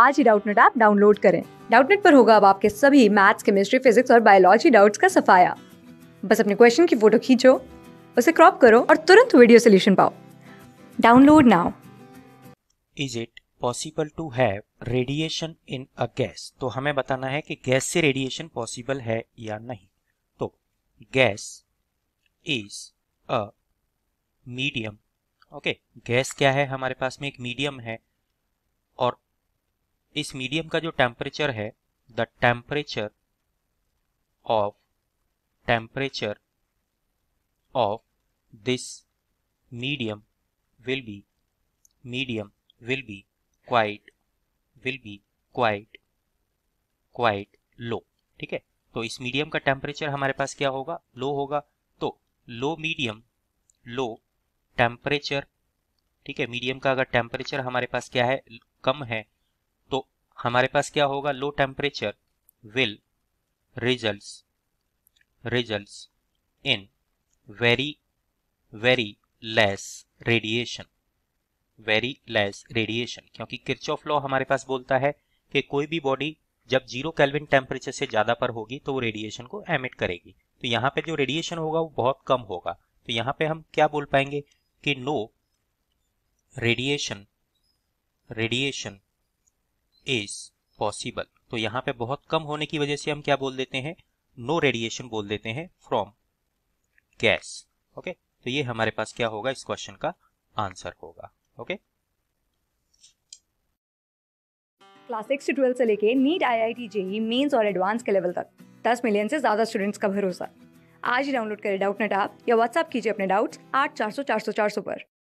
आज ही Doubtnut app download करें डाउटनेट पर होगा अब आपके सभी मैथ्स केमिस्ट्री फिजिक्स और बायोलॉजी डाउट्स का सफाया बस अपने क्वेश्चन की फोटो खींचो उसे क्रॉप करो और तुरंत वीडियो सोल्यूशन पाओ download now is it possible to have radiation in a gas तो हमें बताना है कि गैस से रेडिएशन पॉसिबल है या नहीं तो gas is a medium okay gas क्या है हमारे पास में एक मीडियम है इस मीडियम का जो टेम्परेचर है the temperature of temperature of this medium will be medium will be quite will be quite quite low ठीक है तो इस मीडियम का टेम्परेचर हमारे पास क्या होगा लो होगा तो लो मीडियम लो टेम्परेचर ठीक है मीडियम का अगर टेम्परेचर हमारे पास क्या है कम है हमारे पास क्या होगा low temperature will result result in very very less radiation very less radiation क्योंकि ऑफ लॉ हमारे पास बोलता है कि कोई भी बॉडी जब जीरो कैलविन टेम्परेचर से ज़्यादा पर होगी तो वो रेडिएशन को एमिट करेगी तो यहाँ पे जो रेडिएशन होगा वो बहुत कम होगा तो यहाँ पे हम क्या बोल पाएंगे कि no radiation radiation is possible तो यहाँ पे बहुत कम होने की वजह से हम क्या बोल देते हैं नो no रेडिएशन बोल देते हैं फ्रॉम गैस ओके तो ये हमारे पास क्या होगा इस क्वेश्चन का आंसर होगा ओके okay? क्लास सिक्स से ट्वेल्थ से लेके NEET I I T JEE mains और एडवांस के लेवल तक दस मिलियन से ज़्यादा स्टूडेंट्स का भरोसा आज ही डाउनलोड करें डाउट नेट आप या व्हाट्सएप कीजिए अपने डाउट्स आठ चार सौ चार सौ चार सौ पर